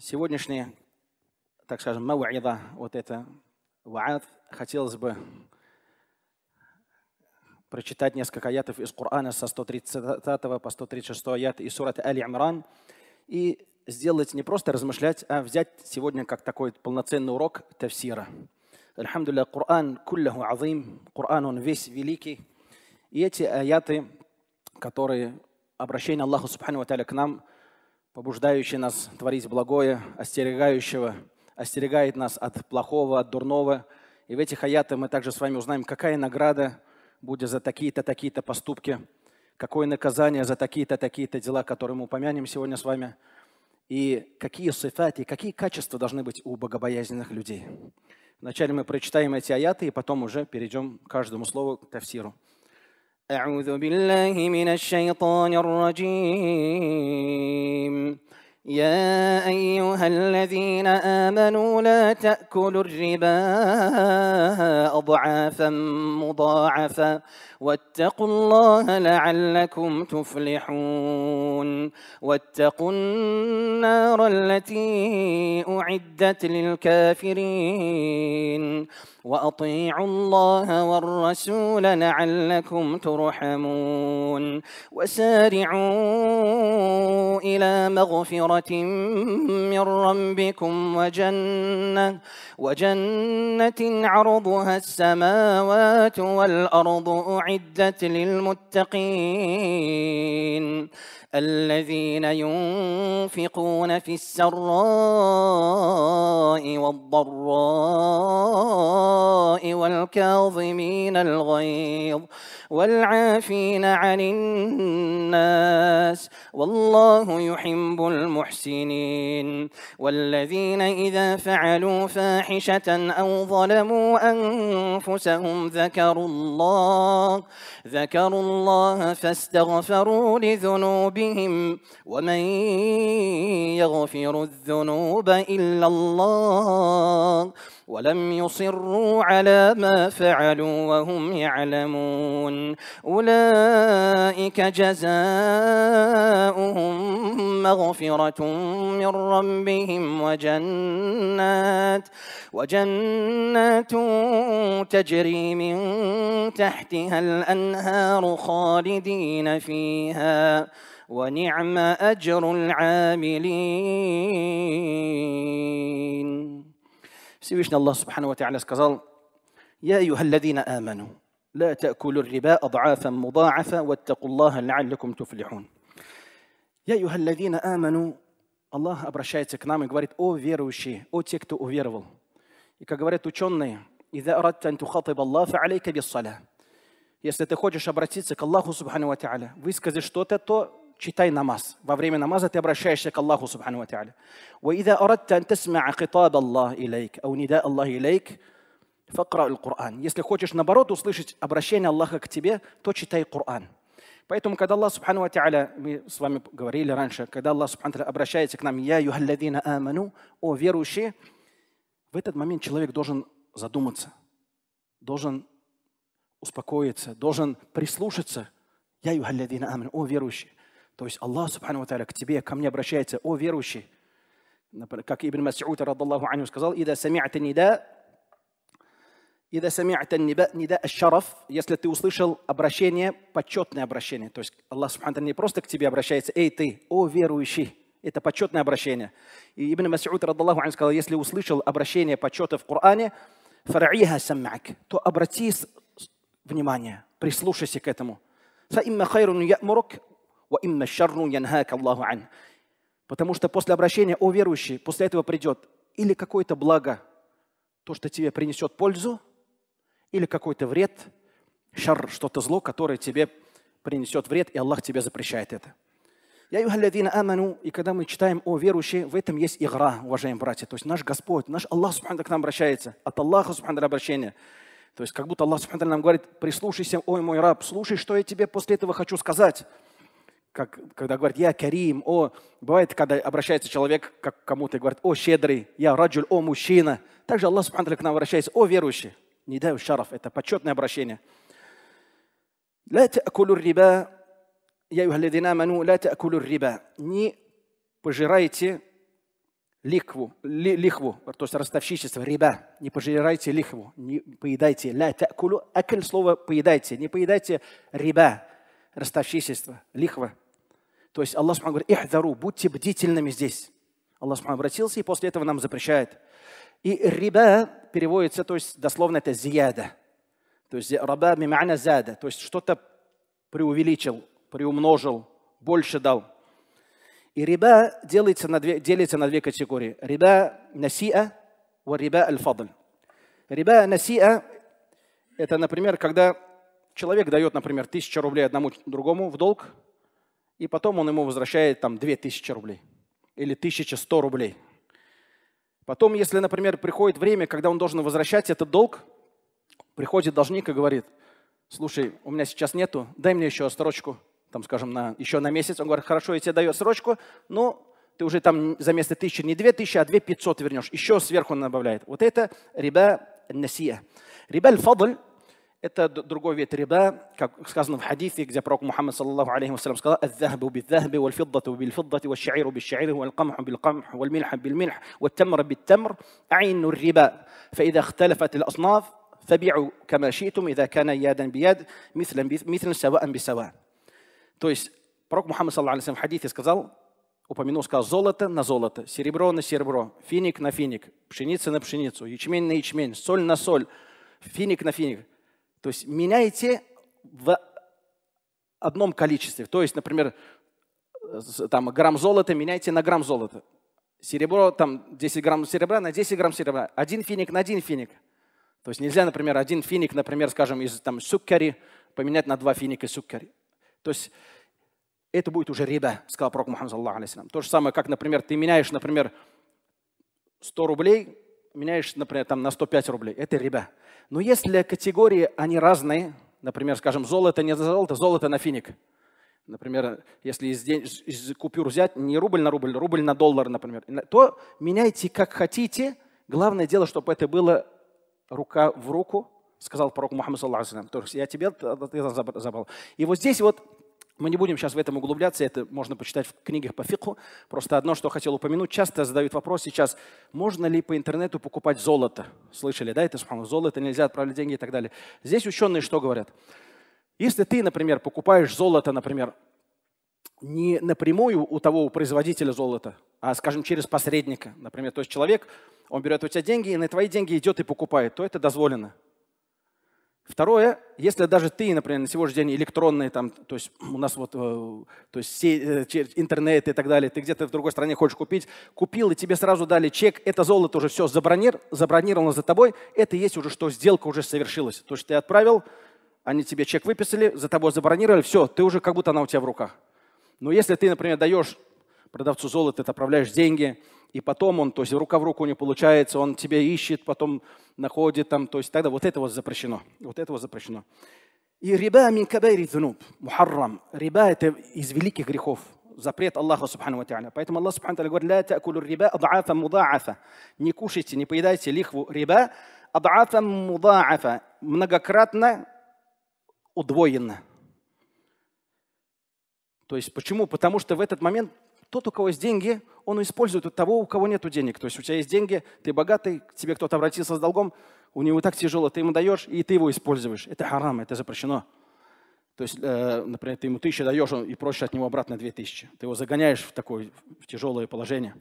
сегодняшняя, так скажем, мауида, вот это ваат, хотелось бы прочитать несколько аятов из Корана со 130 по 136 аят из сурат Али Амран и сделать не просто размышлять, а взять сегодня как такой полноценный урок тавсира. Альхамдулля, Коран кулляху азим, Коран он весь великий. И эти аяты, которые обращение Аллаха Субхану Ва к нам – побуждающий нас творить благое, остерегающего, остерегает нас от плохого, от дурного. И в этих аятах мы также с вами узнаем, какая награда будет за такие-то, такие-то поступки, какое наказание за такие-то, такие-то дела, которые мы упомянем сегодня с вами, и какие сифаты, какие качества должны быть у богобоязненных людей. Вначале мы прочитаем эти аяты, и потом уже перейдем к каждому слову к тафсиру. أعوذ بالله من الشيطان الرجيم يا أيها الذين آمنوا لا تأكلوا الربا أضعافا مضاعفا واتقوا الله لعلكم تفلحون واتقوا النار التي أعدت للكافرين وأطيعوا الله والرسول لعلكم ترحمون وسارعوا إلى مغفرة من ربكم وجنة وجنة عرضها السماوات والأرض أعدت للمتقين الذين ينفقون في السراء والضراء والكاظمين الغيظ والعافين عن الناس والله يحب المحسنين والذين إذا فعلوا فاحشة أو ظلموا أنفسهم ذكروا الله ذكروا الله فاستغفروا لذنوبهم ربهم ومن يغفر الذنوب إلا الله ولم يصروا على ما فعلوا وهم يعلمون أولئك جزاؤهم مغفرة من ربهم وجنات وجنات تجري من تحتها الأنهار خالدين فيها ونعم أجر العاملين سيبشنا الله سبحانه وتعالى سكزال يا أيها الذين آمنوا لا تأكلوا الربا أضعافا مضاعفة واتقوا الله لعلكم تفلحون يا أيها الذين آمنوا الله обращается к нам и говорит, о верующие, о те, кто уверовал. И как говорят ученые, إذا أردت أن تخاطب الله فعليك بالصلاة. Если ты хочешь обратиться к Аллаху Субхану Ва Тааля, высказать что-то, то читай намаз. Во время намаза ты обращаешься к Аллаху, субхану ва وَإِذَا أَرَدْتَ أَنْ تَسْمَعَ خِطَابَ اللَّهِ إِلَيْكَ أَوْ نِدَاءَ اللَّهِ إِلَيْكَ فَقْرَأْ الْقُرْآنِ Если хочешь, наоборот, услышать обращение Аллаха к тебе, то читай Коран. Поэтому, когда Аллах, субхану ва мы с вами говорили раньше, когда Аллах, субхану обращается к нам, «Я юхалладина аману», «О верующие», в этот момент человек должен задуматься, должен успокоиться, должен прислушаться. «Я юхалладина аману», «О верующие». То есть Аллах, Субхану Тааля, к тебе, ко мне обращается, о верующий. Как Ибн Мас'уд, радаллаху аню, сказал, «Ида сами'та нида, «Ида сами'та нида шараф», если ты услышал обращение, почетное обращение. То есть Аллах, Субхану не просто к тебе обращается, «Эй ты, о верующий». Это почетное обращение. И Ибн Мас'уд, радаллаху аню, сказал, если услышал обращение почета в Коране, «Фараиха саммак», то обрати внимание, прислушайся к этому. فإما خير يأمرك Ва имна шарру янхак Аллаху Потому что после обращения, о верующий, после этого придет или какое-то благо, то, что тебе принесет пользу, или какой-то вред, шар, что-то зло, которое тебе принесет вред, и Аллах тебе запрещает это. Я аману, и когда мы читаем о верующие, в этом есть игра, уважаемые братья. То есть наш Господь, наш Аллах Субхану к нам обращается, от Аллаха Субхану обращение. То есть как будто Аллах Субхану нам говорит, прислушайся, ой мой раб, слушай, что я тебе после этого хочу сказать как, когда говорят «я карим», «о», бывает, когда обращается человек к кому-то и говорит «о, щедрый», «я раджуль», «о, мужчина». Также Аллах Субхану к нам обращается «о, верующий». Не даю шараф, это почетное обращение. «Ля та'кулю риба, я юхалядина ману, ля та'кулю риба». Не пожирайте ликву, ли, лихву, то есть ростовщичество, риба. Не пожирайте лихву, не поедайте. Ля та'кулю, акель слово «поедайте». Не поедайте риба, ростовщичество, лихва. То есть Аллах Субхану говорит, «Ихдару, будьте бдительными здесь». Аллах Субхану обратился и после этого нам запрещает. И «риба» переводится, то есть дословно это «зияда». То есть «раба мимана зада», то есть что-то преувеличил, приумножил, больше дал. И риба делится на две, делится на две категории. Риба насиа, и риба аль-фадль. Риба насиа – это, например, когда человек дает, например, тысячу рублей одному другому в долг – и потом он ему возвращает там 2000 рублей или 1100 рублей. Потом, если, например, приходит время, когда он должен возвращать этот долг, приходит должник и говорит, слушай, у меня сейчас нету, дай мне еще строчку, там, скажем, на, еще на месяц. Он говорит, хорошо, я тебе даю срочку, но ты уже там за место тысячи не две тысячи, а две пятьсот вернешь. Еще сверху он добавляет. Вот это риба насия. Риба аль-фадль Это другой вид риба, как сказано в хадисе, где пророк Мухаммад, саллаллаху алейхи вассалям, сказал «Аззахбу бидзахби, вальфиддату бильфиддати, вальшаиру бильшаири, валькамху билькамх, вальмильха бильмильх, вальтамра бильтамр, айну риба, فإذا اختلفت الأصناف فبيعوا كما شئتم إذا كان يدا بيد مثلا مثلا سواء بسواء». То есть пророк Мухаммад, саллаллаху алейхи вассалям, в хадисе сказал, упомянул, сказал «золото на золото, серебро на серебро, финик на финик, пшеница на пшеницу, ячмень на ячмень, соль на соль, финик на финик». То есть меняйте в одном количестве. То есть, например, там, грамм золота меняйте на грамм золота. Серебро, там 10 грамм серебра на 10 грамм серебра. Один финик на один финик. То есть нельзя, например, один финик, например, скажем, из там, суккари поменять на два финика суккари. То есть это будет уже риба, сказал пророк Мухаммад, саллаху То же самое, как, например, ты меняешь, например, 100 рублей, меняешь, например, там, на 105 рублей. Это риба. Но если категории, они разные, например, скажем, золото не золото, золото на финик. Например, если из, из купюр взять не рубль на рубль, рубль на доллар, например, то меняйте как хотите. Главное дело, чтобы это было рука в руку, сказал пророк Мухаммад, то есть я тебе забрал. И вот здесь вот мы не будем сейчас в этом углубляться, это можно почитать в книгах по фикху. Просто одно, что хотел упомянуть, часто задают вопрос сейчас, можно ли по интернету покупать золото? Слышали, да, это золото, нельзя отправлять деньги и так далее. Здесь ученые что говорят? Если ты, например, покупаешь золото, например, не напрямую у того у производителя золота, а, скажем, через посредника, например, то есть человек, он берет у тебя деньги и на твои деньги идет и покупает, то это дозволено. Второе, если даже ты, например, на сегодняшний день электронный, там, то есть у нас вот э, то есть э, интернет и так далее, ты где-то в другой стране хочешь купить, купил, и тебе сразу дали чек, это золото уже все забронир, забронировано за тобой, это есть уже, что сделка уже совершилась. То есть ты отправил, они тебе чек выписали, за тобой забронировали, все, ты уже как будто она у тебя в руках. Но если ты, например, даешь продавцу золото, ты отправляешь деньги, и потом он, то есть рука в руку не получается, он тебе ищет, потом находит там, то есть тогда вот это вот запрещено, вот это вот запрещено. И риба мин кабайри дзунуб, мухаррам. Риба – это из великих грехов, запрет Аллаха Субхану Ва Поэтому Аллах Субхану Ва говорит, «Ля та'кулу риба адаафа мудаафа». Не кушайте, не поедайте лихву риба адаафа мудаафа. Многократно удвоенно. То есть почему? Потому что в этот момент тот, у кого есть деньги, он использует у того, у кого нет денег. То есть у тебя есть деньги, ты богатый, к тебе кто-то обратился с долгом, у него так тяжело, ты ему даешь, и ты его используешь. Это харам, это запрещено. То есть, э, например, ты ему тысячу даешь он, и просишь от него обратно две тысячи. Ты его загоняешь в такое в тяжелое положение.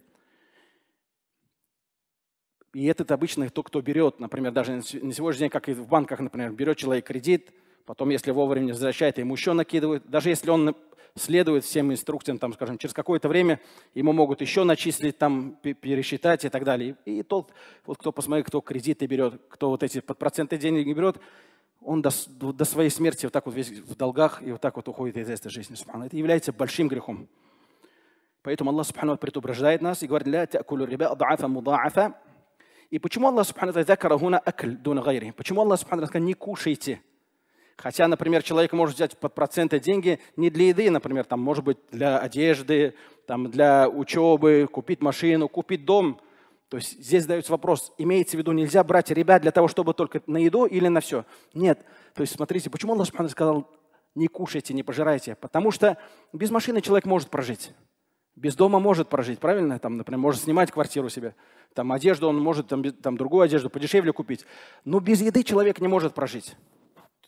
И этот обычно тот, кто берет, например, даже на сегодняшний день, как и в банках, например, берет человек кредит – Потом, если вовремя не возвращает, ему еще накидывают. Даже если он следует всем инструкциям, там, скажем, через какое-то время ему могут еще начислить, там, пересчитать и так далее. И тот, вот кто посмотрит, кто кредиты берет, кто вот эти под проценты денег берет, он до, до своей смерти вот так вот весь в долгах и вот так вот уходит из этой жизни. Это является большим грехом. Поэтому Аллах Субхану предупреждает нас и говорит, «Ля тякулю рибя адаафа мудаафа». И почему Аллах Субхану закара хуна акль Почему Аллах Субхану сказал, не кушайте Хотя, например, человек может взять под проценты деньги не для еды, например, там, может быть, для одежды, там, для учебы, купить машину, купить дом. То есть здесь задается вопрос, имеется в виду, нельзя брать ребят для того, чтобы только на еду или на все? Нет. То есть смотрите, почему Аллах сказал, не кушайте, не пожирайте? Потому что без машины человек может прожить. Без дома может прожить, правильно? Там, например, может снимать квартиру себе. Там одежду он может, там, там другую одежду подешевле купить. Но без еды человек не может прожить.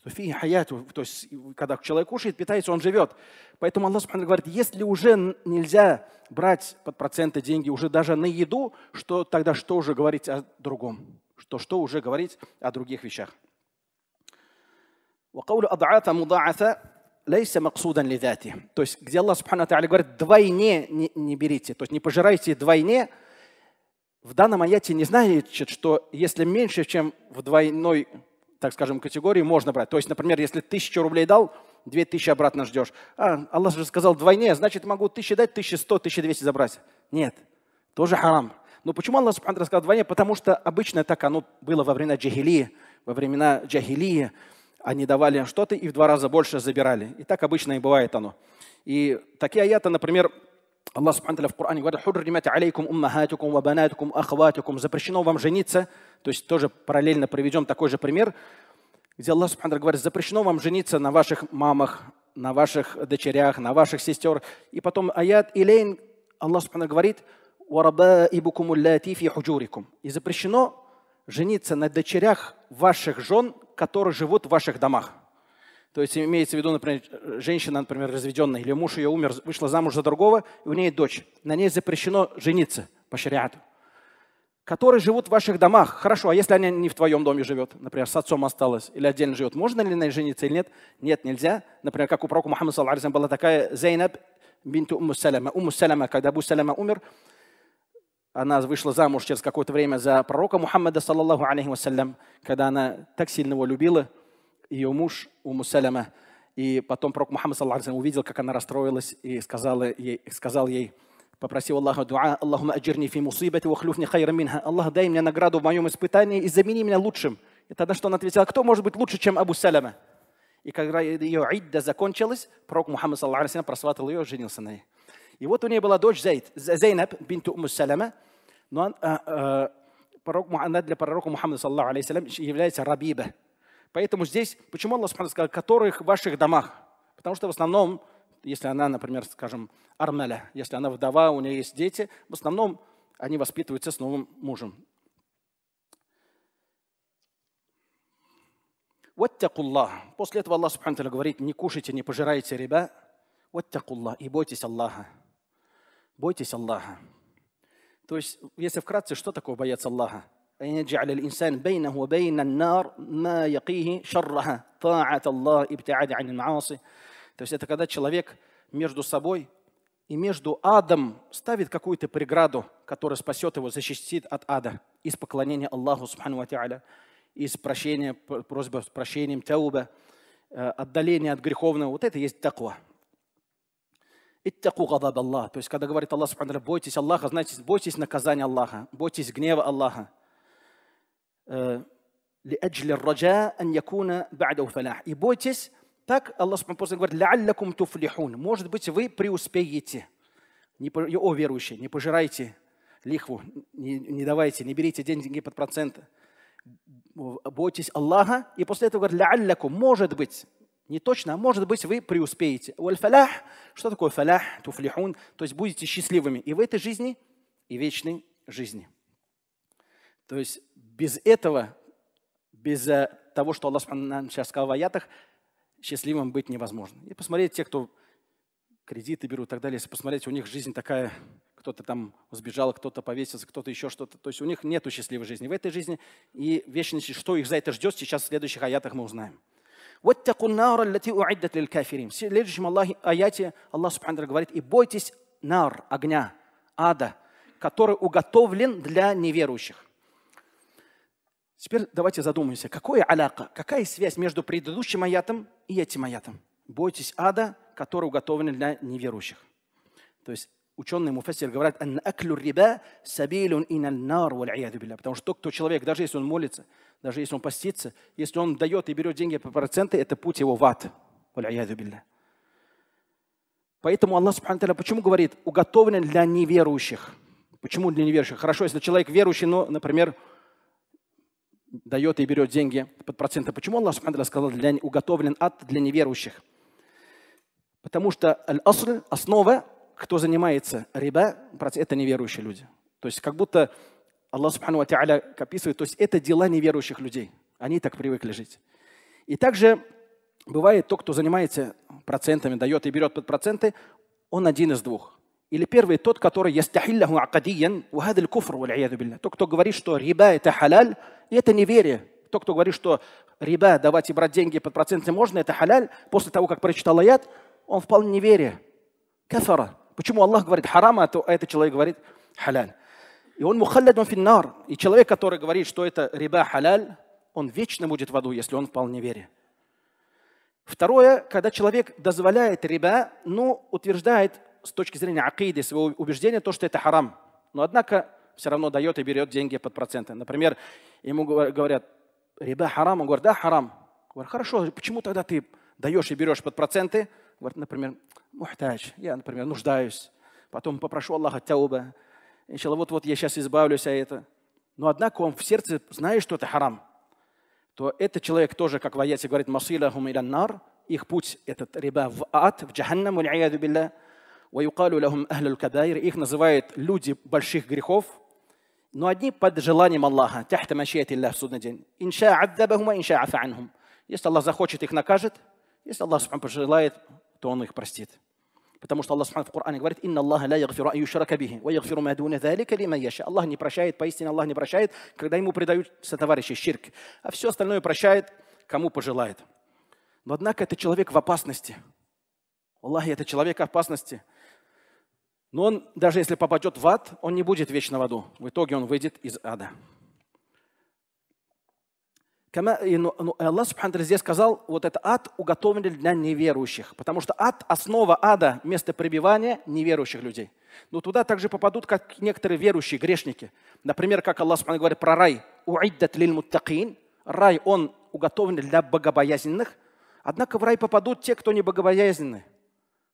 Суфи хаяту, то есть когда человек кушает, питается, он живет. Поэтому Аллах Субхану говорит, если уже нельзя брать под проценты деньги уже даже на еду, что тогда что уже говорить о другом? Что, что уже говорить о других вещах? То есть, где Аллах Субхану говорит, двойне не, не берите, то есть не пожирайте двойне, в данном аяте не значит, что если меньше, чем в двойной так скажем, категории можно брать. То есть, например, если тысячу рублей дал, две тысячи обратно ждешь. А, Аллах же сказал двойне, значит, могу тысячи дать, тысячи сто, тысячи двести забрать. Нет, тоже харам. Но почему Аллах Субхану сказал двойне? Потому что обычно так оно было во времена джахилии. Во времена джахилии они давали что-то и в два раза больше забирали. И так обычно и бывает оно. И такие аяты, например, Аллах Субхану в Коране говорит, «Хурримата алейкум уммахатикум вабанатикум ахватикум» запрещено вам жениться, то есть тоже параллельно проведем такой же пример, где Аллах Субхану говорит, запрещено вам жениться на ваших мамах, на ваших дочерях, на ваших сестер. И потом аят Илейн, Аллах Субхану говорит, «Варабаибукум уллати фи худжурикум». И запрещено жениться на дочерях ваших жен, которые живут в ваших домах. То есть имеется в виду, например, женщина, например, разведенная, или муж ее умер, вышла замуж за другого, и у нее дочь. На ней запрещено жениться по шариату. Которые живут в ваших домах. Хорошо, а если они не в твоем доме живет, например, с отцом осталось, или отдельно живет, можно ли на ней жениться или нет? Нет, нельзя. Например, как у пророка Мухаммада была такая Зейнаб бинту Умму Саляма. Умму Саляма, когда Абу Саляма умер, она вышла замуж через какое-то время за пророка Мухаммада, саллаллаху алейхи вассалям, когда она так сильно его любила – ее муж у Саляма. И потом пророк Мухаммад саллаху увидел, как она расстроилась и сказал ей, сказал ей попросил Аллаха дуа, Аллахума аджирни фи мусибати ва хлюфни хайра минха. Аллах, дай мне награду в моем испытании и замени меня лучшим. И тогда что он ответил, кто может быть лучше, чем Абу Саляма? И когда ее идда закончилась, пророк Мухаммад саллаху просватал ее, женился на ней. И вот у нее была дочь Зейд, Зейнаб бинту Уму Саляма, но он, а, а, пророк, она для пророка Мухаммада саллаху является Рабиба. Поэтому здесь, почему Аллах сказал, которых в ваших домах? Потому что в основном, если она, например, скажем, Армеля, если она вдова, у нее есть дети, в основном они воспитываются с новым мужем. Ваттакуллах. После этого Аллах Субхану говорит, не кушайте, не пожирайте ребя. Ваттакуллах. И бойтесь Аллаха. Бойтесь Аллаха. То есть, если вкратце, что такое бояться Аллаха? أن يجعل الإنسان بينه وبين النار ما يقيه شرها طاعة الله ابتعاد عن المعاصي То есть это когда человек между собой и между адом ставит какую-то преграду, которая спасет его, защитит от ада из поклонения Аллаху Субхану Ва Ти'аля, из прощения, просьбы с прощением, тауба, э, отдаление от греховного. Вот это есть таква. Иттаку гадаб Аллах. То есть, когда говорит Аллах, Субхану бойтесь Аллаха, значит, бойтесь наказания Аллаха, бойтесь гнева Аллаха. لأجل الرجاء أن يكون بعده فلاح. И бойтесь, так Аллах Субхану говорит, لعلكم туфлихун. Может быть, вы преуспеете. Не, о, верующие, не пожирайте лихву, не, не давайте, не берите деньги под проценты. Бойтесь Аллаха. И после этого говорит, ляллякум, может быть, не точно, а может быть, вы преуспеете. Уаль-фалях, что такое фалях, туфлихун, то есть будете счастливыми и в этой жизни, и вечной жизни. То есть без этого, без э, того, что Аллах нам сейчас сказал в аятах, счастливым быть невозможно. И посмотреть те, кто кредиты берут и так далее, если посмотреть, у них жизнь такая, кто-то там сбежал, кто-то повесился, кто-то еще что-то. То есть у них нет счастливой жизни в этой жизни. И вечности, что их за это ждет, сейчас в следующих аятах мы узнаем. В следующем Аллахе, аяте Аллах Субхану говорит, и бойтесь нар, огня, ада, который уготовлен для неверующих. Теперь давайте задумаемся, какое аляка, какая связь между предыдущим аятом и этим аятом? Бойтесь ада, который уготовлен для неверующих. То есть ученые муфасир говорят, потому что тот, кто человек, даже если он молится, даже если он постится, если он дает и берет деньги по проценты, это путь его в ад. Поэтому Аллах Субхану почему говорит, уготовлен для неверующих? Почему для неверующих? Хорошо, если человек верующий, но, например, дает и берет деньги под проценты. Почему Аллах Субхану сказал, для, уготовлен ад для неверующих? Потому что аль-асль, основа, кто занимается риба, это неверующие люди. То есть как будто Аллах Субхану Та'аля описывает, то есть это дела неверующих людей. Они так привыкли жить. И также бывает то, кто занимается процентами, дает и берет под проценты, он один из двух. Или первый тот, который ястахилляху акадиян, вахадаль куфр, билля. Тот, кто говорит, что риба – это халяль, и это неверие. Тот, кто говорит, что риба, давать и брать деньги под проценты можно, это халяль, после того, как прочитал аят, он вполне неверие. Кафара. Почему Аллах говорит харам, а, а этот человек говорит халяль? И он мухалладун финнар. И человек, который говорит, что это риба халяль, он вечно будет в аду, если он вполне вере. Второе, когда человек дозволяет риба, но ну, утверждает, с точки зрения акиды, своего убеждения, то, что это харам. Но однако все равно дает и берет деньги под проценты. Например, ему говорят, риба харам, он говорит, да, харам. Говорит, хорошо, почему тогда ты даешь и берешь под проценты? Говорит, например, мухтач, я, например, нуждаюсь. Потом попрошу Аллаха тауба. Иншалла, вот-вот я сейчас избавлюсь от этого. Но однако он в сердце знает, что это харам. То этот человек тоже, как в аяте говорит, масилахум иляннар, их путь этот риба в ад, в джаханнам, билля. Их называют люди больших грехов, но одни под желанием Аллаха, тяхта машият Аллах в судный день. Инша аддабахума, инша Если Аллах захочет, их накажет. Если Аллах пожелает, то Он их простит. Потому что Аллах в Коране говорит, «Инна Аллаха ля ягфиру аюшарака бихи, ва ягфиру мадуна залика лима яша». Аллах не прощает, поистине Аллах не прощает, когда ему предают сотоварищи щирк. А все остальное прощает, кому пожелает. Но однако это человек в опасности. Аллах, это человек в опасности. Но он, даже если попадет в ад, он не будет вечно в аду. В итоге он выйдет из ада. Ну, ну, Аллах Субхану здесь сказал, вот этот ад уготовлен для неверующих, потому что ад – основа ада, место пребывания неверующих людей. Но туда также попадут, как некоторые верующие, грешники. Например, как Аллах Субхану говорит про рай. «Уиддат лил муттакин». Рай, он уготовлен для богобоязненных. Однако в рай попадут те, кто не богобоязненны.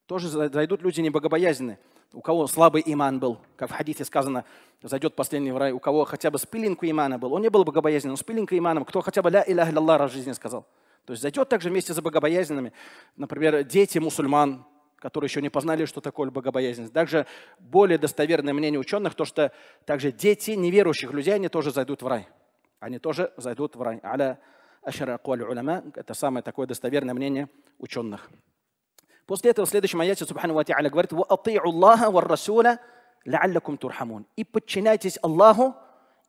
Тоже зайдут люди не богобоязненные у кого слабый иман был, как в хадисе сказано, зайдет последний в рай, у кого хотя бы спилинку имана был, он не был богобоязненным, но спилинку иманом, кто хотя бы ля илля илля раз в жизни сказал. То есть зайдет также вместе за богобоязненными, например, дети мусульман, которые еще не познали, что такое богобоязненность. Также более достоверное мнение ученых, то что также дети неверующих людей, они тоже зайдут в рай. Они тоже зайдут в рай. Это самое такое достоверное мнение ученых. После этого в следующем аяте Субхану Ва Ти'аля говорит «Ваати'у Аллаха ва Расуля ла'аллакум турхамун». И подчиняйтесь Аллаху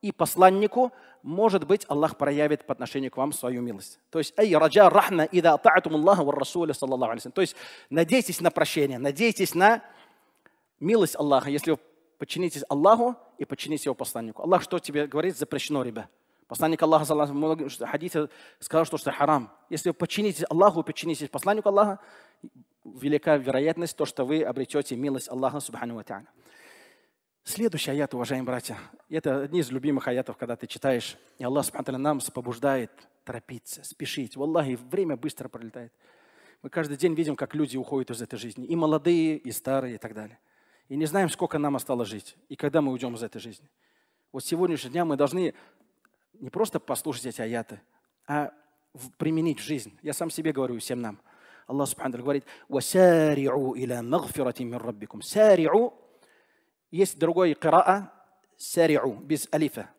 и посланнику, может быть, Аллах проявит по отношению к вам свою милость. То есть, «Эй, раджа рахна, ида ата'атум Аллаха ва Расуля, саллаллаху алейсим». То есть, надейтесь на прощение, надейтесь на милость Аллаха, если вы подчинитесь Аллаху и подчинитесь его посланнику. Аллах что тебе говорит? Запрещено, ребят. Посланник Аллаха, в хадисе сказал, что это харам. Если вы подчинитесь Аллаху, подчинитесь посланнику Аллаха, велика вероятность, то, что вы обретете милость Аллаха Субхану Тааля. Следующий аят, уважаемые братья, это одни из любимых аятов, когда ты читаешь, и Аллах Субхану нам побуждает торопиться, спешить. В Аллахе время быстро пролетает. Мы каждый день видим, как люди уходят из этой жизни, и молодые, и старые, и так далее. И не знаем, сколько нам осталось жить, и когда мы уйдем из этой жизни. Вот сегодняшнего дня мы должны не просто послушать эти аяты, а применить в жизнь. Я сам себе говорю, всем нам – Аллах Субхану Тала говорит, «Васари'у иля магфирати мин раббикум». «Сари'у» есть другой кираа, «сари'у» без алифа.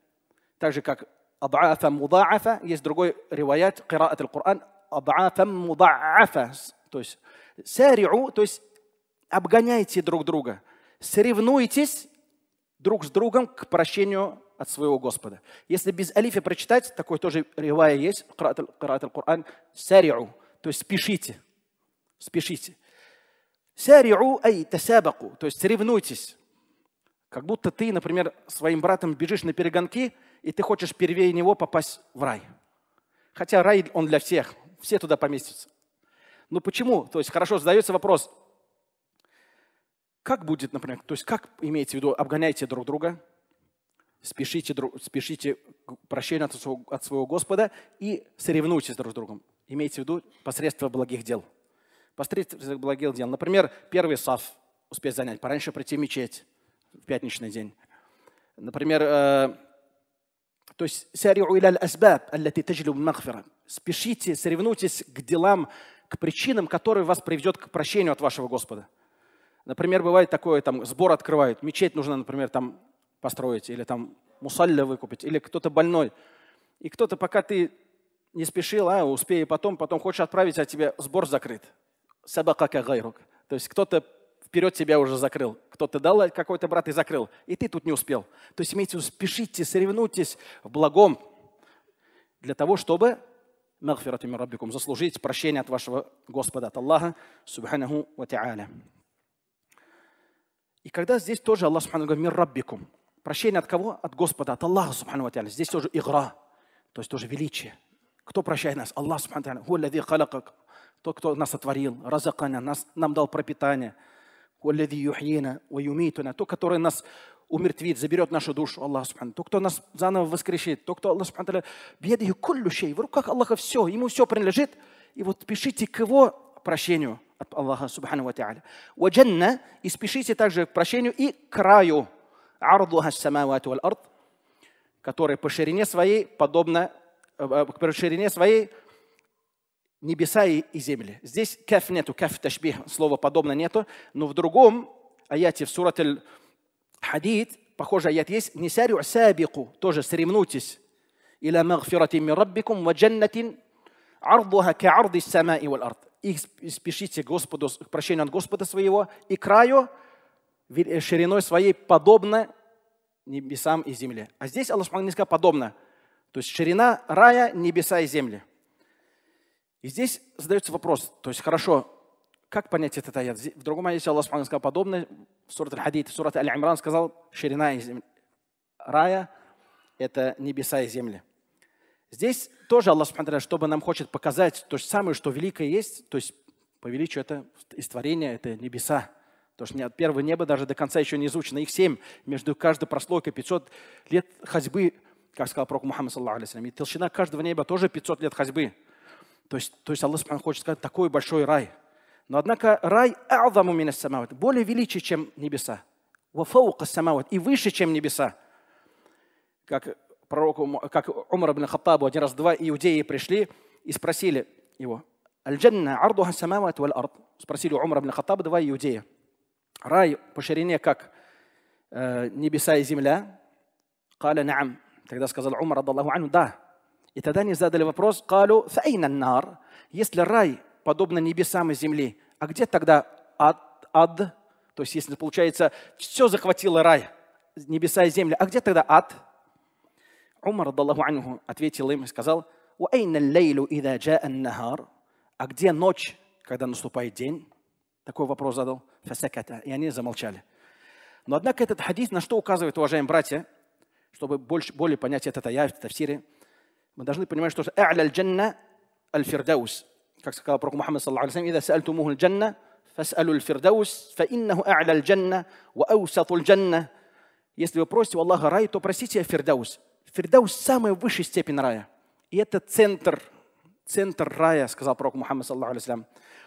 Так же, как «абаафа мудаафа» есть другой риваят, кираат Аль-Кур'ан, «абаафа мудаафа». То есть «сари'у», то есть обгоняйте друг друга, соревнуйтесь друг с другом к прощению от своего Господа. Если без алифа прочитать, такой тоже ревая есть, карат аль-Кур'ан, сари'у, то есть спешите спешите. Сяриу, ай, тасябаку, то есть соревнуйтесь. Как будто ты, например, своим братом бежишь на перегонки, и ты хочешь первее него попасть в рай. Хотя рай, он для всех, все туда поместятся. Но ну почему? То есть хорошо задается вопрос, как будет, например, то есть как имеете в виду, обгоняйте друг друга, спешите, спешите к от своего, от своего Господа и соревнуйтесь друг с другом. Имейте в виду посредство благих дел – посредством благих дел. Например, первый саф успеть занять, пораньше прийти в мечеть в пятничный день. Например, э, то есть спешите, соревнуйтесь к делам, к причинам, которые вас приведет к прощению от вашего Господа. Например, бывает такое, там сбор открывают, мечеть нужно, например, там построить, или там мусалля выкупить, или кто-то больной. И кто-то, пока ты не спешил, а успей потом, потом хочешь отправить, а тебе сбор закрыт сабакака гайрук. То есть кто-то вперед себя уже закрыл. Кто-то дал какой-то брат и закрыл. И ты тут не успел. То есть имейте спешите, соревнуйтесь в благом для того, чтобы раббикум, заслужить прощение от вашего Господа, от Аллаха, субханаху ва та'аля. И когда здесь тоже Аллах Субхану говорит, мир раббикум. Прощение от кого? От Господа, от Аллаха Субхану ва Здесь тоже игра, то есть тоже величие. Кто прощает нас? Аллах Субхану ва тот, кто нас сотворил, разакана, нас, нам дал пропитание, тот, который нас умертвит, заберет нашу душу, Аллах Субхану. Тот, кто нас заново воскрешит, тот, кто Аллах Субхану беды и шей, в руках Аллаха все, ему все принадлежит. И вот пишите к его прощению от Аллаха Субхану Ва Тааля. Ваджанна, и спешите также к прощению и к краю. Ардуха самавату аль ард, который по ширине своей подобно, э, э, по ширине своей небеса и, и земли. Здесь каф нету, каф ташбих, слова подобно нету, но в другом аяте, в сурат хадид похожий аят есть, «Нисарю сабику», тоже «соревнуйтесь». «Иля магфиратин мин раббикум ва ардуха ка арди сама и вал ард». И спешите Господу, к прощению от Господа своего и краю э, шириной своей подобно небесам и земле. А здесь Аллах не сказал подобно. То есть ширина рая, небеса и земли. И здесь задается вопрос, то есть хорошо, как понять этот аят? В другом аяте Аллах Субхану сказал подобное. В Сурат Аль-Хадид, в Сурат Аль-Имран сказал, ширина рая – это небеса и земли. Здесь тоже Аллах Субхану чтобы нам хочет показать то же самое, что великое есть, то есть по величию это из творения, это небеса. Потому что от первого неба даже до конца еще не изучено. Их семь. Между каждой прослойкой 500 лет ходьбы, как сказал пророк Мухаммад, и толщина каждого неба тоже 500 лет ходьбы. То есть, то есть Аллах хочет сказать, такой большой рай. Но однако рай более величий, чем небеса. И выше, чем небеса. Как пророку, как Умар бин Хаттабу один раз два иудеи пришли и спросили его, «Аль-джанна ардуха самават валь ард». Спросили у Умара ибн Хаттаба два иудея. Рай по ширине как э, небеса и земля. Каля наам. Тогда сказал Умар, да. И тогда они задали вопрос, калю нар, если рай подобно небесам и земле, а где тогда ад, ад? То есть, если получается, все захватило рай, небеса и земля, а где тогда ад? Умар, Аллаху анху, ответил им и сказал, а где ночь, когда наступает день? Такой вопрос задал. И они замолчали. Но однако этот хадис на что указывает, уважаемые братья, чтобы больше, более понять этот аят в Сирии? Мы должны понимать, что «А'ля аль-джанна аль-фирдаус». Как сказал пророк Мухаммад, саллаху алейхи «Ида са'альтумуху аль-джанна, фас'алю аль-фирдаус, фаиннаху а'ля аль-джанна, ва аусату аль-джанна». Если вы просите у Аллаха рай, то просите о фирдаус. Фирдаус – самая высшая степень рая. И это центр, центр рая, сказал пророк Мухаммад, саллаху алейхи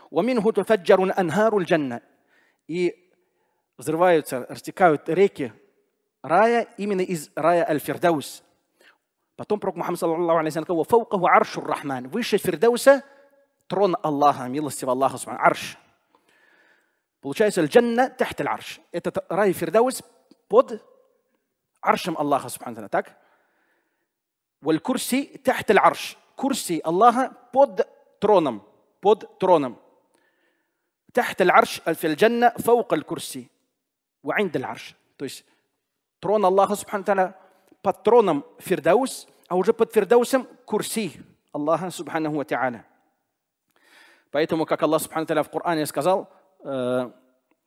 «Ваминху туфаджарун анхару аль-джанна». И взрываются, растекают реки рая именно из рая Аль-Фирдаус – Потом Пророк Мухаммад, саллаллаху алейхи ва сказал, фаукаху аршу рахман». Выше фирдауса трон Аллаха, милостивого Аллаха, субхану, арш. Получается, аль-джанна تحت аль-арш. Это рай фирдаус под аршем Аллаха, субхану, так? «Валь-курси тахт аль-арш». Курси Аллаха под троном, под троном. تحت العرش في الجنة فوق الكرسي وعند العرش То есть трон Аллаха, субхану, под троном фирдаус а уже под Фердаусом курси Аллаха Субханаху Ва Та'аля. Поэтому, как Аллах Субхану Та'аля в Коране сказал, э,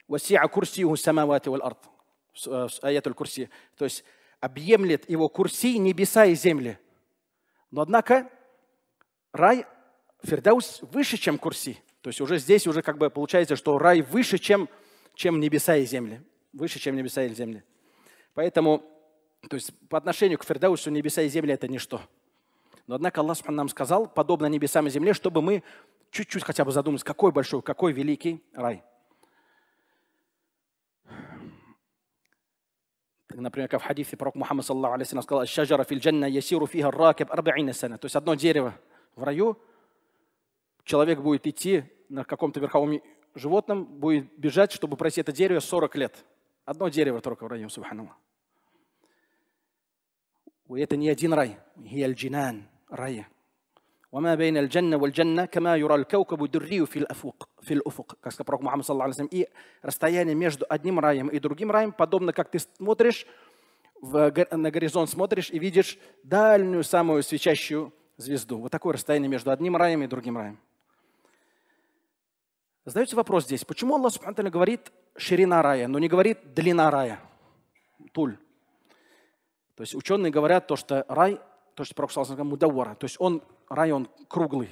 «Васи'а курсию самавати вал ард». Э, аятуль курси. То есть, объемлет его курси небеса и земли. Но, однако, рай, Фердаус выше, чем курси. То есть, уже здесь уже как бы получается, что рай выше, чем, чем небеса и земли. Выше, чем небеса и земли. Поэтому то есть по отношению к Фердаусу небеса и земля – это ничто. Но однако Аллах нам сказал, подобно небесам и земле, чтобы мы чуть-чуть хотя бы задумались, какой большой, какой великий рай. Например, как в хадисе пророк Мухаммад саллаху сказал, «Аш-шаджара фил джанна ясиру фиха ракеб арба'ина сана». То есть одно дерево в раю, человек будет идти на каком-то верховом животном, будет бежать, чтобы пройти это дерево 40 лет. Одно дерево только в раю, субханаллах это не один рай. هي الجنان рай. وما بين الجنة والجنة كما يرى الكوكب الدري في الأفق في الأفق как сказал пророк صلى الله عليه وسلم и расстояние между одним раем и другим раем подобно как ты смотришь в, на горизонт смотришь и видишь дальнюю самую свечащую звезду. Вот такое расстояние между одним раем и другим раем. Задается вопрос здесь, почему Аллах Субхану говорит ширина рая, но не говорит длина рая, туль. То есть ученые говорят, то, что рай, то, что Пророк Саласам мудавара, то есть он, рай, он круглый.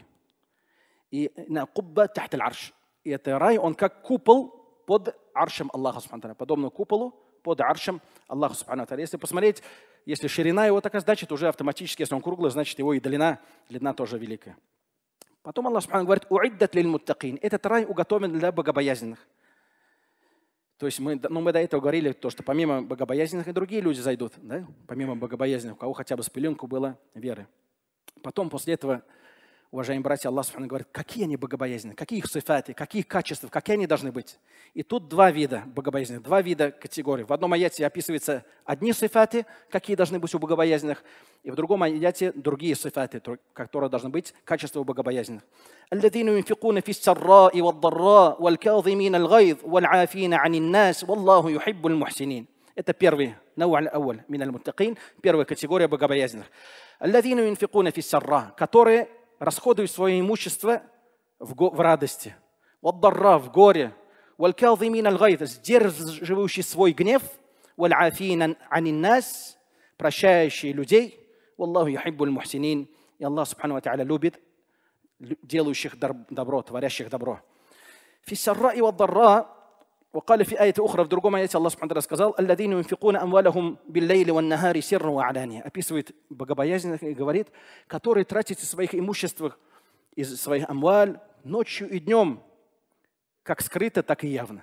И на кубба тахт арш. И это рай, он как купол под аршем Аллаха, подобно куполу под аршем Аллаха. Если посмотреть, если ширина его такая, значит уже автоматически, если он круглый, значит его и длина, длина тоже великая. Потом Аллах Субхану говорит, «Уиддат лиль муттакин». Этот рай уготовлен для богобоязненных. То есть мы, ну, мы до этого говорили, то, что помимо богобоязненных и другие люди зайдут, да? помимо богобоязненных, у кого хотя бы с было веры. Потом после этого уважаемые братья, Аллах Субхану говорит, какие они богобоязненные, какие их сифаты, какие их качества, какие они должны быть. И тут два вида богобоязненных, два вида категорий. В одном аяте описываются одни сифаты, какие должны быть у богобоязненных, и в другом аяте другие сифаты, которые должны быть качества у богобоязненных. Это первый, науаль ауль, мин аль первая категория богобоязненных. الذين ينفقون في السراء, которые расходуй свое имущество в, го- в радости. Ваддарра в горе. Валькалдимин аль сдерживающий свой гнев. Валь аниннас, прощающий людей. Валлаху яхиббуль мухсинин. И Аллах, Субхану Ва любит делающих добро, творящих добро. Фиссарра и ваддарра وقال في آية أخرى, в другом аяте Аллах Субхану сказал, «Алладину инфикуна амвалахум биллейли ван нагари сирру а'лания». Описывает богобоязненных и говорит, которые тратят из своих имуществ, из своих амваль, ночью и днем, как скрыто, так и явно.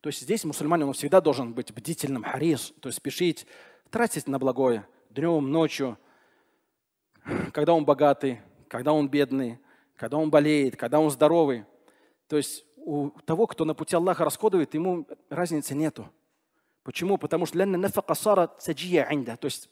То есть здесь мусульманин он всегда должен быть бдительным, харис, то есть спешить, тратить на благое днем, ночью, когда он богатый, когда он бедный, когда он болеет, когда он здоровый. То есть у того, кто на пути Аллаха расходует, ему разницы нету. Почему? Потому что ленна нафака сара саджия инда. То есть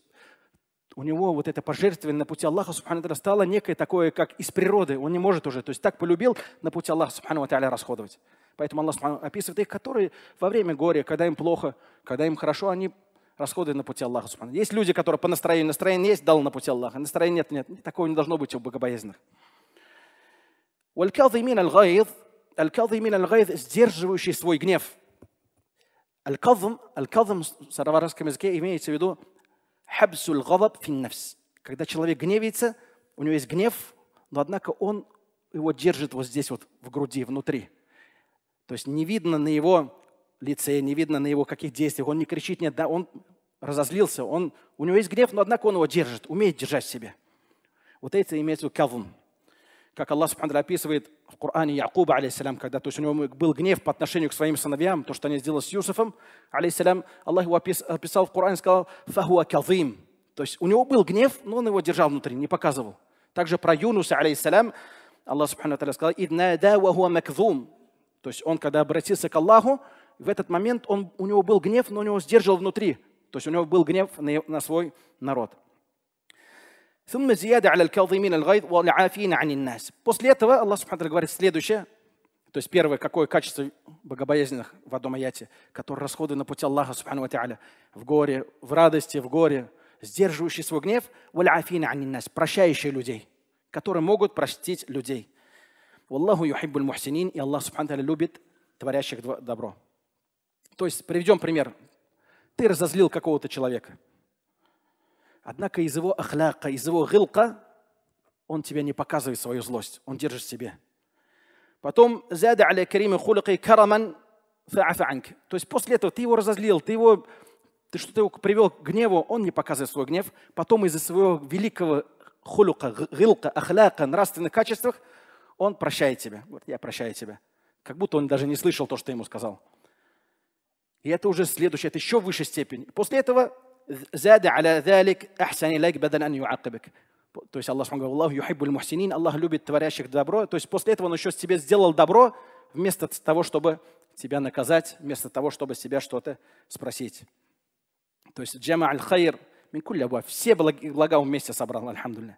у него вот это пожертвование на пути Аллаха субхану стало некое такое, как из природы. Он не может уже. То есть так полюбил на пути Аллаха субхану расходовать. Поэтому Аллах субхану, описывает их, которые во время горя, когда им плохо, когда им хорошо, они расходуют на пути Аллаха субхану. Есть люди, которые по настроению, настроение есть, дал на пути Аллаха, настроение нет, нет. Такого не должно быть у богобоязных. والكاظمين الغيظ Аль-Кадымин аль-Гайд, сдерживающий свой гнев. Аль-Кадм, аль в сараварском языке имеется в виду хабсуль гадаб финнафс. Когда человек гневится, у него есть гнев, но однако он его держит вот здесь вот в груди, внутри. То есть не видно на его лице, не видно на его каких действиях, он не кричит, нет, да, он разозлился, он, у него есть гнев, но однако он его держит, умеет держать в себе. Вот это имеется в виду кавун как Аллах Субхану описывает в Коране Якуба, алейсалям, когда то есть у него был гнев по отношению к своим сыновьям, то, что они сделали с Юсуфом, алейсалям, Аллах его описал в Коране и сказал «фахуа казим». То есть у него был гнев, но он его держал внутри, не показывал. Также про Юнуса, алейсалям, Аллах Субхану сказал «иднада вахуа макзум». То есть он, когда обратился к Аллаху, в этот момент он, у него был гнев, но он его сдерживал внутри. То есть у него был гнев на, на свой народ. Thumma ziyada ala al-kadhimina al-ghayz wa После этого Аллах Субхану говорит следующее. То есть первое, какое качество богобоязненных в одном аяте, которые расходуют на пути Аллаха Субхану Ва в горе, в радости, в горе, сдерживающий свой гнев, они нас, прощающие людей, которые могут простить людей. Аллаху юхиббуль мухсинин, и Аллах Субхану любит творящих добро. То есть приведем пример. Ты разозлил какого-то человека – Однако из его ахляка, из его гылка он тебе не показывает свою злость, он держит в себе. Потом «Зада аля карима хулакай караман фаафаанк». То есть после этого ты его разозлил, ты его ты что ты его привел к гневу, он не показывает свой гнев. Потом из-за своего великого хулука, гылка, ахляка, нравственных качеств, он прощает тебя. Вот я прощаю тебя. Как будто он даже не слышал то, что ты ему сказал. И это уже следующее, это еще выше степень. После этого زاد على ذلك أحسن إليك بدل أن يعاقبك. То есть Аллах говорит, Аллах юхиббуль мухсинин, Аллах любит творящих добро. То есть после этого он еще тебе сделал добро, вместо того, чтобы тебя наказать, вместо того, чтобы себя что-то спросить. То есть джама аль-хайр, все блага он вместе собрал, альхамдулля.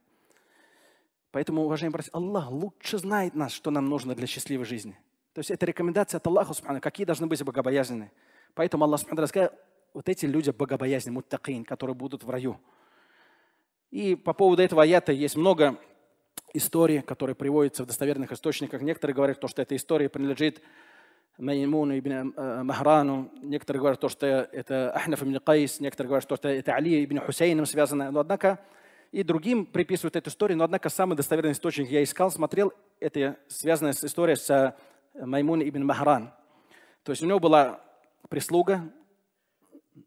Поэтому, уважаемые братья, Аллах лучше знает нас, что нам нужно для счастливой жизни. То есть это рекомендация от Аллаха, какие должны быть богобоязненные. Поэтому Аллах сказал, вот эти люди богобоязни, муттакин, которые будут в раю. И по поводу этого аята есть много истории, которые приводятся в достоверных источниках. Некоторые говорят, то, что эта история принадлежит Маймуну ибн э, Махрану, некоторые говорят, то, что это Ахнаф ибн Кайс, некоторые говорят, то, что это Али ибн Хусейном связано. Но однако и другим приписывают эту историю, но однако самый достоверный источник я искал, смотрел, это связанная история с э, Маймун ибн Махран. То есть у него была прислуга,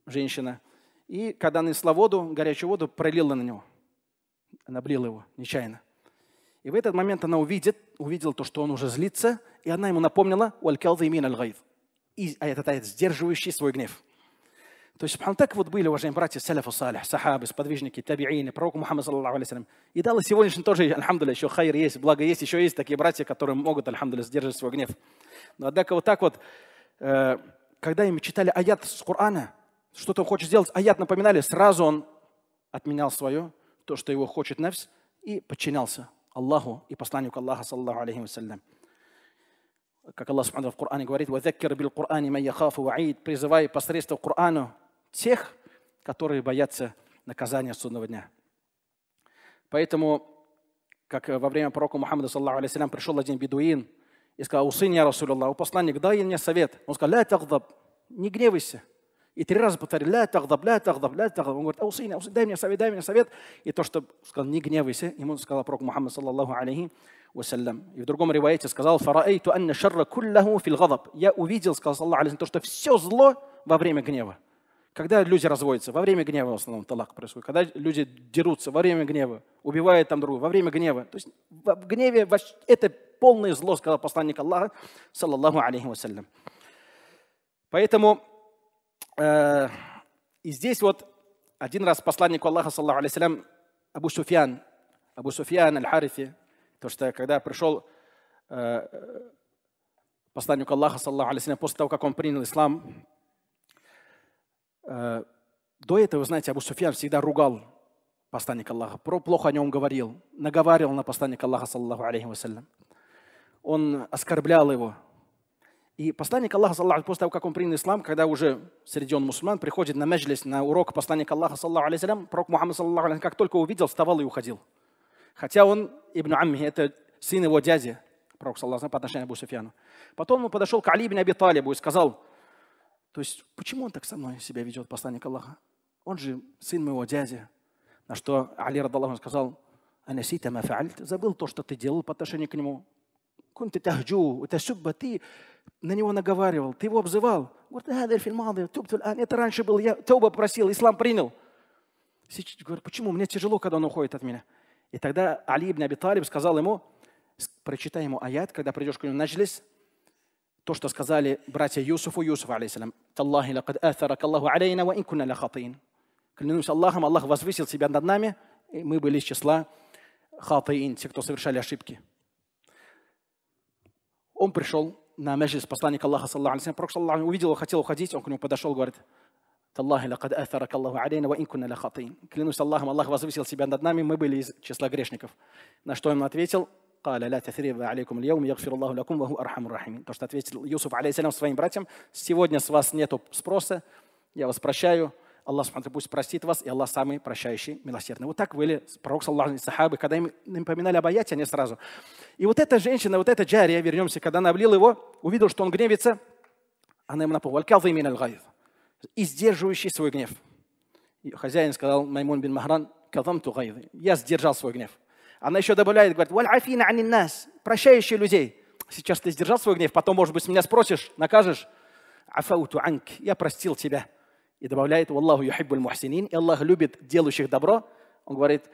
женщина. И когда нанесла воду, горячую воду, пролила на него. Она облила его нечаянно. И в этот момент она увидит, увидела то, что он уже злится, и она ему напомнила и а этот аят, сдерживающий свой гнев. То есть, так вот были, уважаемые братья, саляфу салях, сахабы, сподвижники, табиины, пророк Мухаммад, саллаху алейсалям. И дал сегодняшний тоже, альхамдуля, еще хайр есть, благо есть, еще есть такие братья, которые могут, альхамдуля, сдерживать свой гнев. Но однако вот так вот, э, когда им читали аят с Корана, что-то хочет сделать, А я напоминали, сразу он отменял свое, то, что его хочет нафс, и подчинялся Аллаху и посланнику Аллаха, саллаху алейхи вассалям. Как Аллах Субхану в Коране говорит, «Вазаккир бил Коране маяхафу ваид», призывай посредством Корану тех, которые боятся наказания судного дня. Поэтому, как во время пророка Мухаммада, саллаху алейхи вассалям, пришел один бедуин и сказал, «Усын, я Расулаллах, у Посланника, дай мне совет». Он сказал, «Ля тагдаб, не гневайся» и три раза повторил: ля тагдаб, ля тагдаб, ля тагдаб. Он говорит, аусини, аусини, дай мне совет, дай мне совет. И то, что сказал, не гневайся, ему сказал пророк Мухаммад, саллаллаху алейхи вассалям. И в другом риваете сказал, фараэйту анна шарра куллаху фил гадаб. Я увидел, сказал Аллах, алейхи, то, что все зло во время гнева. Когда люди разводятся? Во время гнева в основном талак происходит. Когда люди дерутся? Во время гнева. Убивают там друга? Во время гнева. То есть в гневе это полное зло, сказал посланник Аллаха, саллаллаху алейхи вассалям. Поэтому Э, и здесь вот один раз посланник Аллаха, саллаху алейсалям, Абу Суфьян, Абу Суфьян аль-Харифи, то что когда пришел э, посланник Аллаха, саллаху алейсалям, после того, как он принял ислам, э, до этого, вы знаете, Абу Суфьян всегда ругал посланника Аллаха, плохо о нем говорил, наговаривал на посланника Аллаха, саллаху алейхи вассалям. Он оскорблял его, и посланник Аллаха, саллаху после того, как он принял ислам, когда уже среди он мусульман, приходит на меджлис, на урок посланника Аллаха, саллаху алейсалям, пророк Мухаммад, саллаху алейсалям, как только увидел, вставал и уходил. Хотя он, Ибн Амми, это сын его дяди, пророк, саллаху по отношению к Абу Суфьяну. Потом он подошел к Али ибн Аби Талибу и сказал, то есть, почему он так со мной себя ведет, посланник Аллаха? Он же сын моего дяди. На что Али, радаллаху, сказал, «Анасита мафаальт» – забыл то, что ты делал по отношению к нему. Кунты тахджу, утасюбба, ты на него наговаривал, ты его обзывал. Говорит, а, это раньше был, я тауба просил, ислам принял. Сейчас Говорит, почему? Мне тяжело, когда он уходит от меня. И тогда Али ибн Аби Талиб сказал ему, прочитай ему аят, когда придешь к нему наджлис, то, что сказали братья Юсуфу, Юсуф, алейсалям, «Таллахи лакад аthарак Аллаху алейна ва инкуна лахатиин». Клянемся Аллахом, Аллах возвысил себя над нами, и мы были из числа хатаин, те, кто совершали ошибки он пришел на межлис посланника Аллаха, саллаху алейхи Пророк, саллаху алейхи увидел его, хотел уходить, он к нему подошел, говорит, «Таллахи лакад афарак Аллаху алейна ва инкунна лахатин». Клянусь Аллахом, Аллах возвысил себя над нами, мы были из числа грешников. На что он ответил, قال لا تثريب عليكم اليوم يغفر الله لكم وهو أرحم الراحمين. То, что ответил Юсуф, алейхиссалям, своим братьям, «Сегодня с вас нету спроса, я вас прощаю, Аллах Субхану пусть простит вас, и Аллах самый прощающий, милосердный. Вот так были пророк, саллаху сахабы, когда им напоминали об аяте, они сразу. И вот эта женщина, вот эта джария, вернемся, когда она облила его, увидел, что он гневится, она ему напомнила, и сдерживающий свой гнев. И хозяин сказал Маймун бин Махран, я сдержал свой гнев. Она еще добавляет, говорит, «Валь афина нас, прощающие людей. Сейчас ты сдержал свой гнев, потом, может быть, меня спросишь, накажешь. Афауту анк, я простил тебя. И добавляет «Валлаху юхиббуль мухсинин» и Аллах любит делающих добро. Он говорит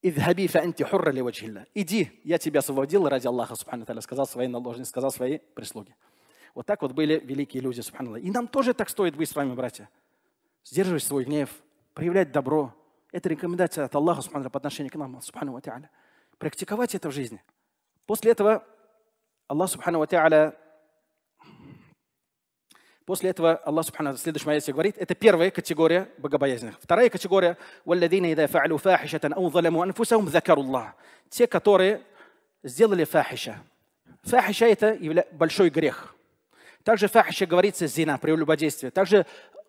«Идхаби фа хурра ли ваджхилля». «Иди, я тебя освободил ради Аллаха», субхану таля, сказал своей наложнице, сказал своей прислуге. Вот так вот были великие люди, субхану И нам тоже так стоит быть с вами, братья. Сдерживать свой гнев, проявлять добро. Это рекомендация от Аллаха, субхану по отношению к нам, субхану Практиковать это в жизни. После этого Аллах, субхану ва После этого Аллах Субхану в следующем аяте говорит, это первая категория богобоязненных. Вторая категория – те, которые сделали фахиша. Фахиша – это большой грех. Также фахиша говорится зина, прелюбодействие. Также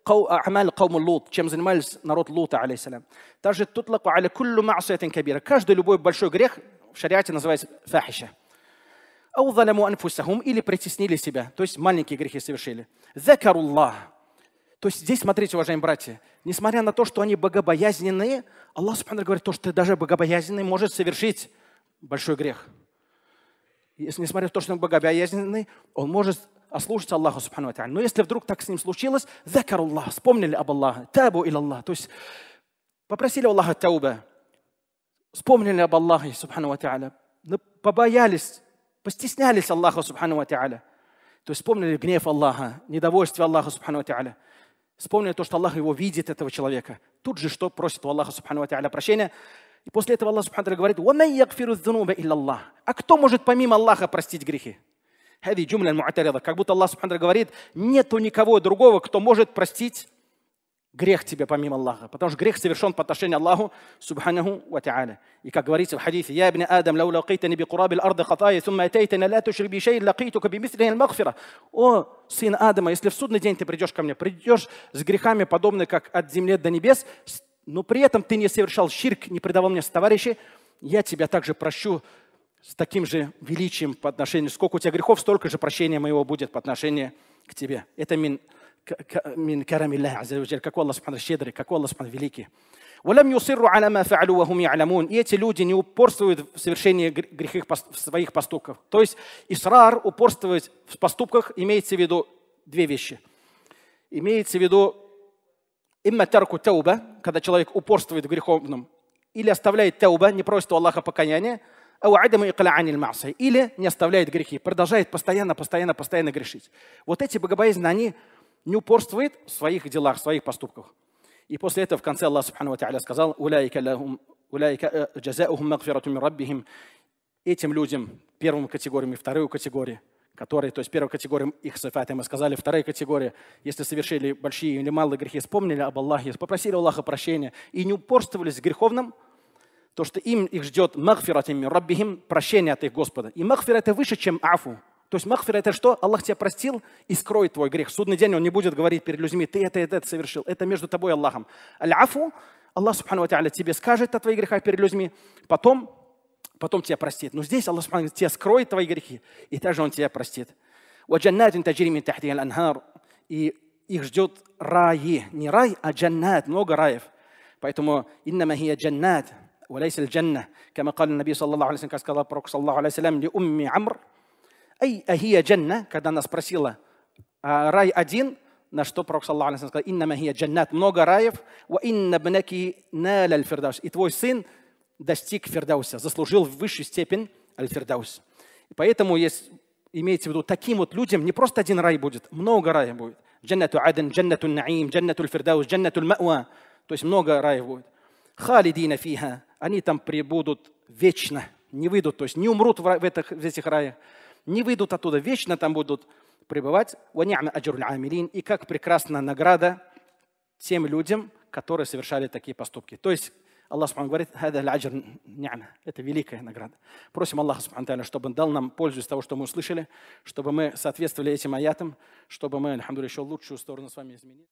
أعمال قوم اللوط чем занимались народ Лута, алейсалям. Также лаку аля куллу ма'суятин кабира. Каждый любой большой грех в шариате называется фахиша. «Аузаляму анфусахум» или притеснили себя, то есть маленькие грехи совершили. «Закаруллах». То есть здесь, смотрите, уважаемые братья, несмотря на то, что они богобоязненные, Аллах Субхану говорит, то, что ты даже богобоязненный может совершить большой грех. Если, несмотря на то, что он богобоязненный, он может ослушаться Аллаху Субхану Но если вдруг так с ним случилось, закаруллах, вспомнили об Аллахе, табу ил Аллах. То есть попросили Аллаха тауба, вспомнили об Аллахе Субхану ну, Побоялись Постеснялись Аллаха Субхану Ва То есть вспомнили гнев Аллаха, недовольство Аллаха Субхану Ва Вспомнили то, что Аллах его видит, этого человека. Тут же что просит у Аллаха Субхану Ва прощения. И после этого Аллах Субхану Ва говорит, илля А кто может помимо Аллаха простить грехи? Хади джумля Как будто Аллах Субхану говорит, нету никого другого, кто может простить грех тебе помимо Аллаха. Потому что грех совершен по отношению к Аллаху, субханаху ва та'аля. И как говорится в хадисе, «Я ибн Адам, лау лакитани би курабил арды хатая, сумма атейтани ла тушри би шей, лакитука би мисли магфира». О, сын Адама, если в судный день ты придешь ко мне, придешь с грехами, подобные как от земли до небес, но при этом ты не совершал ширк, не предавал мне товарищей, я тебя также прощу с таким же величием по отношению, сколько у тебя грехов, столько же прощения моего будет по отношению к тебе. Это мин من كرم الله عز وجل как у Аллаха Субхану щедрый, как у Аллаха великий. ولم يصروا على ما فعلوا وهم يعلمون. И эти люди не упорствуют в совершении грехих своих поступков. То есть исрар, упорствовать в поступках, имеется в виду две вещи. Имеется в виду имма тарку тауба, когда человек упорствует в греховном, или оставляет тауба, не просит у Аллаха покаяния, или не оставляет грехи, продолжает постоянно, постоянно, постоянно грешить. Вот эти богобоязненные, они не упорствует в своих делах, в своих поступках. И после этого в конце Аллах Субхану Ва сказал, э, этим людям, первым категориям и вторую категорию, которые, то есть первая категория их сифаты мы сказали, вторая категория, если совершили большие или малые грехи, вспомнили об Аллахе, попросили Аллаха прощения и не упорствовались в греховном, то, что им их ждет махфиратами, раббихим, прощение от их Господа. И махфир это выше, чем афу. То есть махфир это что? Аллах тебя простил и скроет твой грех. В судный день он не будет говорить перед людьми, ты это, это, это совершил. Это между тобой и Аллахом. Аль-Афу, Аллах Субхану тебе скажет о твоих грехах перед людьми, потом, потом тебя простит. Но здесь Аллах Субхану тебя скроет твои грехи, и также он тебя простит. И их ждет раи. Не рай, а джаннат. Много раев. Поэтому «Иннама хия джаннат, валейса джанна». Кама кал Наби, саллаллаху алейхи как сказал пророк, саллаллаху алейхи салям, ли умми Ахия джанна, когда она спросила, «А рай один, на что Пророк, саллаху сказал, «Инна махия джаннат» – много раев, «Ва инна бнеки наля аль-фирдаус» – «И твой сын достиг фирдауса, заслужил в высшей степень аль-фирдаус». Поэтому есть, имейте в виду, таким вот людям не просто один рай будет, много рая будет. Джаннату Аден, Джаннату Наим, Джаннату Аль-Фирдаус, Джаннату аль То есть много раев будет. Халидина фиха. Они там прибудут вечно, не выйдут, то есть не умрут в, этих, в этих раях не выйдут оттуда, вечно там будут пребывать. И как прекрасна награда тем людям, которые совершали такие поступки. То есть Аллах Субхану говорит, это великая награда. Просим Аллаха Субхану чтобы он дал нам пользу из того, что мы услышали, чтобы мы соответствовали этим аятам, чтобы мы, алхамдулилля, еще лучшую сторону с вами изменили.